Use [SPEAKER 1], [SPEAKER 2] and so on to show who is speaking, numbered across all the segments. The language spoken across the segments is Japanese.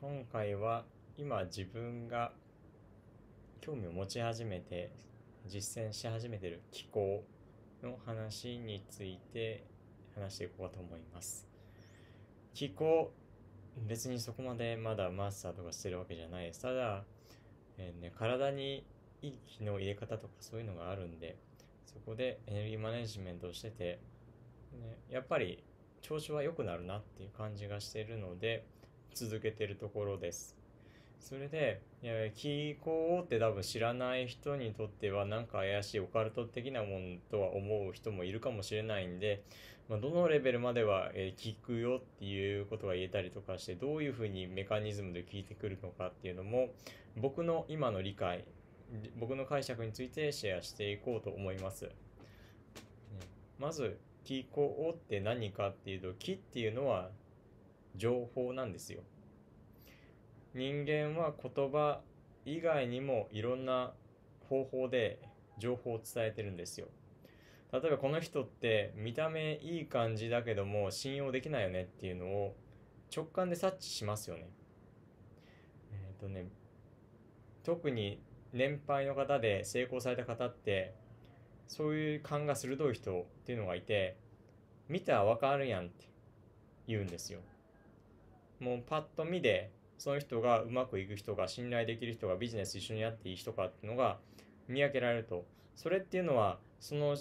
[SPEAKER 1] 今回は今自分が興味を持ち始めて実践し始めてる気候の話について話していこうと思います。気候別にそこまでまだマスターとかしてるわけじゃないです。ただ、えー、ね、体にいい日の入れ方とかそういうのがあるんでそこでエネルギーマネジメントをしてて、ね、やっぱり調子は良くなるなっていう感じがしてるので続けてるところです。それで、気候って多分知らない人にとってはなんか怪しいオカルト的なもんとは思う人もいるかもしれないんで、まあ、どのレベルまでは聞くよっていうことが言えたりとかして、どういうふうにメカニズムで聞いてくるのかっていうのも、僕の今の理解、僕の解釈についてシェアしていこうと思います。まず、気候って何かっていうと、気っていうのは情報なんですよ。人間は言葉以外にもいろんな方法で情報を伝えてるんですよ。例えばこの人って見た目いい感じだけども信用できないよねっていうのを直感で察知しますよね。えっ、ー、とね、特に年配の方で成功された方ってそういう勘が鋭い人っていうのがいて見たらわかるやんって言うんですよ。もうパッと見でその人がうまくいく人が信頼できる人がビジネス一緒にやっていい人かっていうのが見分けられるとそれっていうのはその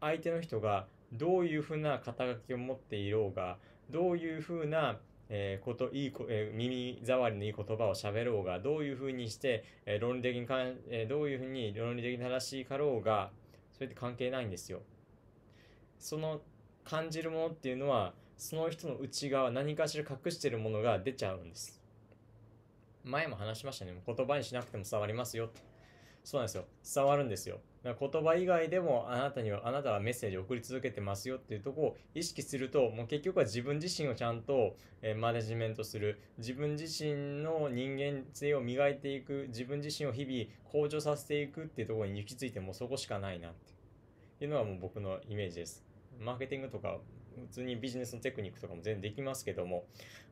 [SPEAKER 1] 相手の人がどういうふうな肩書きを持っていろうがどういうふうなえー、こといいこ、えー、耳障りのいい言葉をしゃべろうがどういうふうにして、えー、論理的にかん、えー、どういうふうに論理的に正しいかろうがそれって関係ないんですよ。その感じるものっていうのはその人の内側何かしら隠してるものが出ちゃうんです前も話しましたね言葉にしなくても伝わりますよってそうなんですよ伝わるんですよ言葉以外でもあなたにはあなたはメッセージを送り続けてますよっていうとこを意識するともう結局は自分自身をちゃんと、えー、マネジメントする自分自身の人間性を磨いていく自分自身を日々向上させていくっていうところに行き着いてもそこしかないなっていうのはもう僕のイメージですマーケティングとか普通にビジネスのテクニックとかも全然できますけども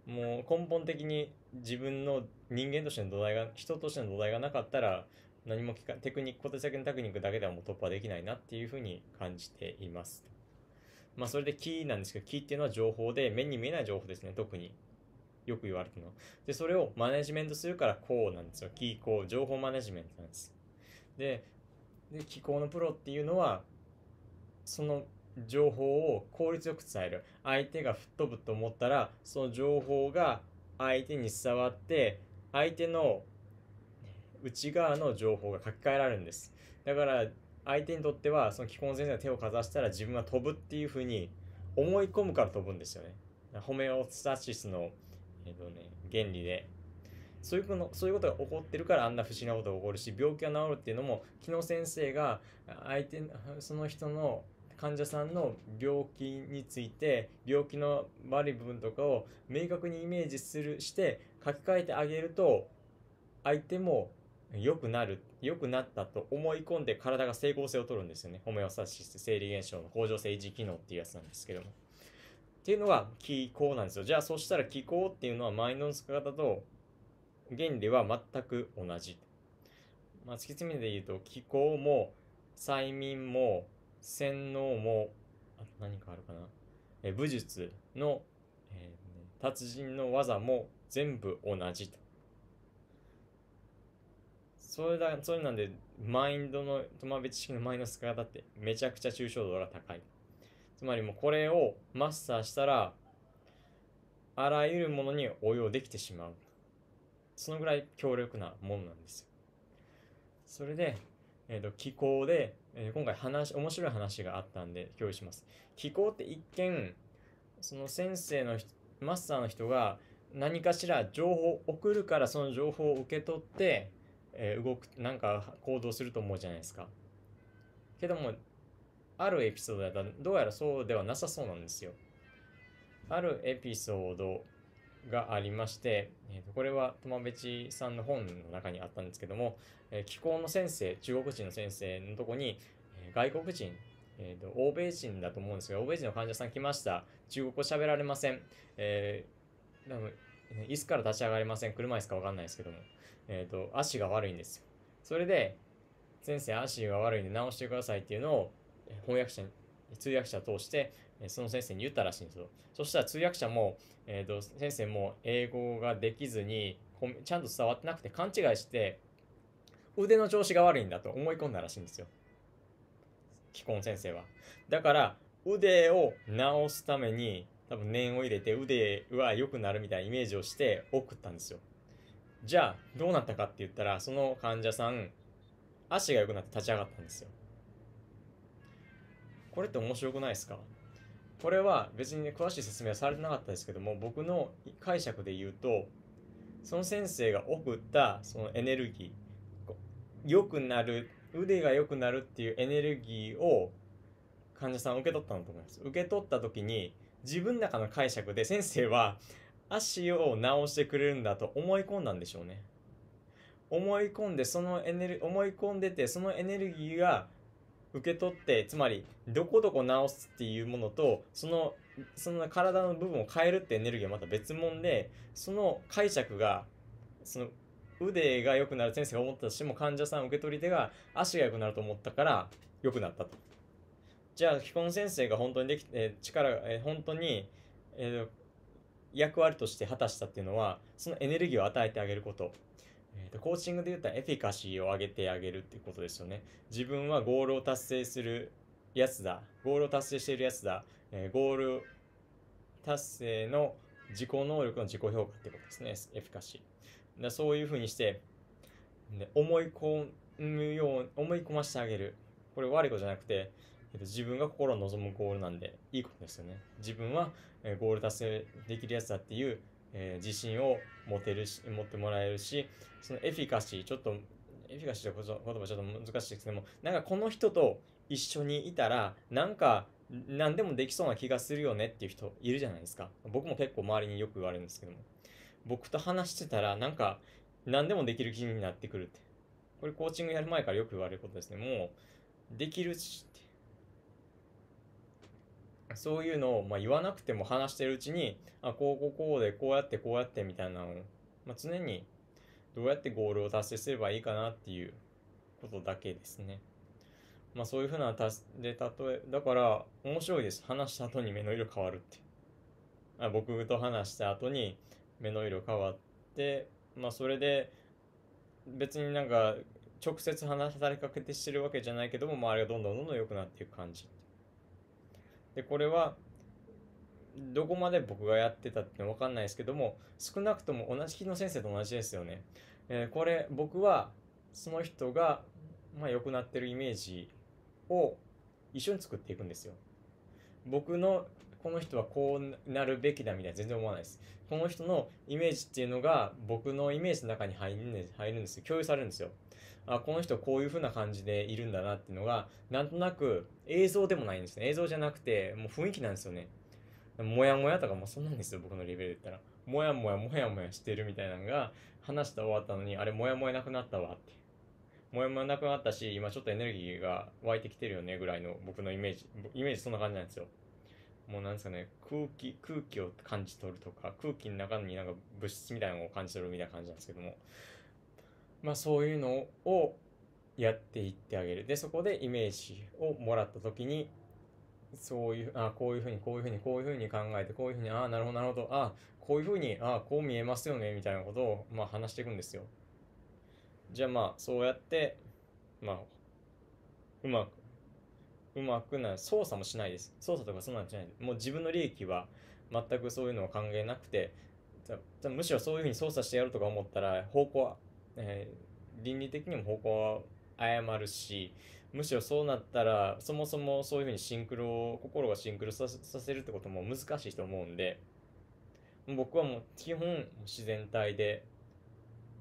[SPEAKER 1] もう根本的に自分の人間としての土台が人としての土台がなかったら何もテクニック小手先のテクニックだけではもう突破できないなっていうふうに感じています。まあそれでキーなんですけどキーっていうのは情報で目に見えない情報ですね特によく言われてるの。でそれをマネジメントするからこうなんですよキーこう情報マネジメントなんです。でで気候のプロっていうのはその情報を効率よく伝える相手が吹っ飛ぶと思ったらその情報が相手に伝わって相手の内側の情報が書き換えられるんですだから相手にとってはその基本先生が手をかざしたら自分は飛ぶっていうふうに思い込むから飛ぶんですよねホメオスタシスの、えーとね、原理でそういうのそういうことが起こってるからあんな不思議なことが起こるし病気が治るっていうのも昨日先生が相手その人の患者さんの病気について病気の悪い部分とかを明確にイメージするして書き換えてあげると相手も良くなる良くなったと思い込んで体が整合性を取るんですよねホメオスタシス生理現象の甲状性維持機能っていうやつなんですけどもっていうのが気候なんですよじゃあそしたら気候っていうのはマインドの使い方と原理は全く同じ、まあ、突き詰めて言うと気候も催眠も洗脳もあ何かあるかな、え武術の、えー、達人の技も全部同じとそれだそれなんでマインドの友部知識のマインドの使い方ってめちゃくちゃ抽象度が高いつまりもうこれをマスターしたらあらゆるものに応用できてしまうそのぐらい強力なものなんですよそれでえーと、気候で、えー、今回話面白い話があったんで共有します気候って一見その先生のマスターの人が何かしら情報を送るからその情報を受け取って、えー、動くなんか行動すると思うじゃないですかけどもあるエピソードだったらどうやらそうではなさそうなんですよあるエピソードがありまして、えとこれは友部ベさんの本の中にあったんですけども、え気候の先生、中国人の先生のとこに、え外国人、えーと、欧米人だと思うんですけど、欧米人の患者さん来ました。中国語喋られません。えー、多分椅子から立ち上がれません。車椅子かわかんないですけども、えーと、足が悪いんですよ。それで、先生、足が悪いんで治してくださいっていうのを翻訳者通訳者を通してその先生に言ったらしいんですよ。そしたら通訳者も、えーと、と先生も英語ができずにちゃんと伝わってなくて勘違いして腕の調子が悪いんだと思い込んだらしいんですよ。既婚先生は。だから腕を治すために多分念を入れて腕は良くなるみたいなイメージをして送ったんですよ。じゃあどうなったかって言ったらその患者さん足が良くなって立ち上がったんですよ。これって面白くないですかこれは別にね詳しい説明はされてなかったですけども僕の解釈で言うとその先生が送ったそのエネルギー良くなる腕が良くなるっていうエネルギーを患者さん受け取ったんだと思います受け取った時に自分の中の解釈で先生は足を治してくれるんだと思い込んだんでしょうね思い込んでそのエネル思い込んでてそのエネルギーが受け取ってつまりどこどこ直すっていうものとそのその体の部分を変えるってエネルギーはまた別物でその解釈がその腕が良くなる先生が思ったとしても患者さん受け取り手が足が良くなると思ったから良くなったと。じゃあ既婚先生が本当にできて力え本当に、えー、役割として果たしたっていうのはそのエネルギーを与えてあげることえーと、コーチングで言ったらエフィカシーを上げてあげるっていうことですよね。自分はゴールを達成するやつだ。ゴールを達成しているやつだ。えー、ゴール達成の自己能力の自己評価ってことですね。エフィカシー。だそういうふうにして、で思い込むよう、思い込ませてあげる。これ悪いことじゃなくて、えー、と自分が心を望むゴールなんでいいことですよね。自分はゴール達成できるやつだっていうえー、自信を持てるし、持ってもらえるし、そのエフィカシー、ちょっと、エフィカシーって言葉ちょっと難しいですけども、なんかこの人と一緒にいたら、なんか何でもできそうな気がするよねっていう人いるじゃないですか。僕も結構周りによく言われるんですけども。僕と話してたら、なんか何でもできる気になってくるって。これコーチングやる前からよく言われることですね。もう、できるしって。そういうのを、まあ、言わなくても話してるうちに、あ、こうこうこうで、こうやってこうやってみたいなのを、まあ、常にどうやってゴールを達成すればいいかなっていうことだけですね。まあそういうふうなで例え、だから面白いです。話した後に目の色変わるって。あ僕と話した後に目の色変わって、まあそれで別になんか直接話されかけてしてるわけじゃないけども、周りがどんどんどんどん良くなっていく感じ。でこれはどこまで僕がやってたって分かんないですけども少なくとも同じ日の先生と同じですよね、えー、これ僕はその人が、まあ、良くなってるイメージを一緒に作っていくんですよ僕のこの人はこうなるべきだみたいな全然思わないですこの人のイメージっていうのが僕のイメージの中に入る入るんですよ共有されるんですよあこの人こういう風な感じでいるんだなっていうのがなんとなく映像でもないんですね映像じゃなくてもう雰囲気なんですよねもやもやとかもそんなんですよ僕のレベルで言ったらもやもやもやもやしてるみたいなのが話して終わったのにあれもやもやなくなったわってもやもやなくなったし今ちょっとエネルギーが湧いてきてるよねぐらいの僕のイメージイメージそんな感じなんですよもうなんですかね空気空気を感じ取るとか空気の中になんか物質みたいなのを感じ取るみたいな感じなんですけどもまあそういうのをやっていってあげるでそこでイメージをもらった時にそういうあこういうふうにこういうふうにこういうふうに考えてこういうふうにああなるほどなるほどあこういうふうにあこう見えますよねみたいなことを、まあ、話していくんですよじゃあまあそうやってまあうまくうまくない操作もしないです操作とかそんなじゃないもう自分の利益は全くそういうのは考えなくてむしろそういうふうに操作してやるとか思ったら方向は、えー、倫理的にも方向は誤るしむしろそうなったらそもそもそういうふうにシンクロを心がシンクロさせるってことも難しいと思うんで僕はもう基本自然体で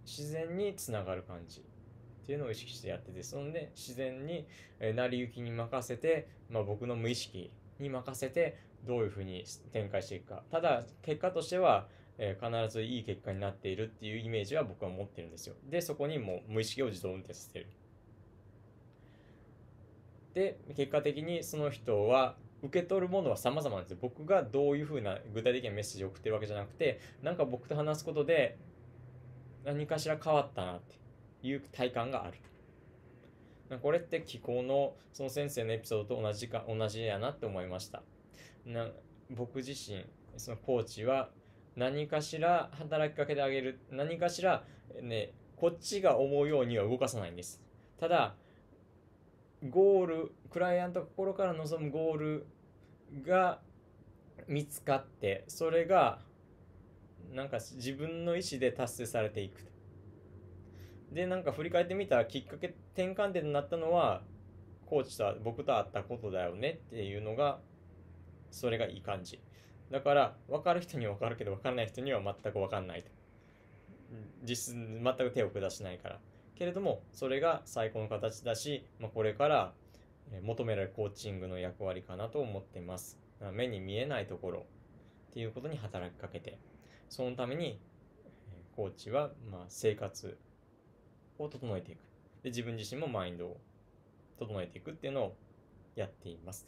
[SPEAKER 1] 自然につながる感じっていうのを意識してやっててそんで自然に、え成り行きに任せて、まあ、僕の無意識に任せてどういうふうに展開していくかただ結果としては、え必ずいい結果になっているっていうイメージは僕は持ってるんですよでそこにもう無意識を自動運転させてるで結果的にその人は受け取るものは様々なんですよ僕がどういうふうな具体的なメッセージを送ってるわけじゃなくてなんか僕と話すことで何かしら変わったなっていう体感があるこれって気候のその先生のエピソードと同じか同じやなって思いましたな僕自身そのコーチは何かしら働きかけてあげる何かしらねこっちが思うようには動かさないんですただゴールクライアント心から望むゴールが見つかってそれがなんか自分の意思で達成されていくでなんか振り返ってみたらきっかけ転換点になったのはコーチと僕と会ったことだよねっていうのがそれがいい感じだから分かる人には分かるけど分かんない人には全く分かんないと実質全く手を下しないからけれどもそれが最高の形だし、まあ、これから求められるコーチングの役割かなと思ってます目に見えないところっていうことに働きかけてそのためにコーチはま生活を整えていく。で、自分自身もマインドを整えていくっていうのをやっています。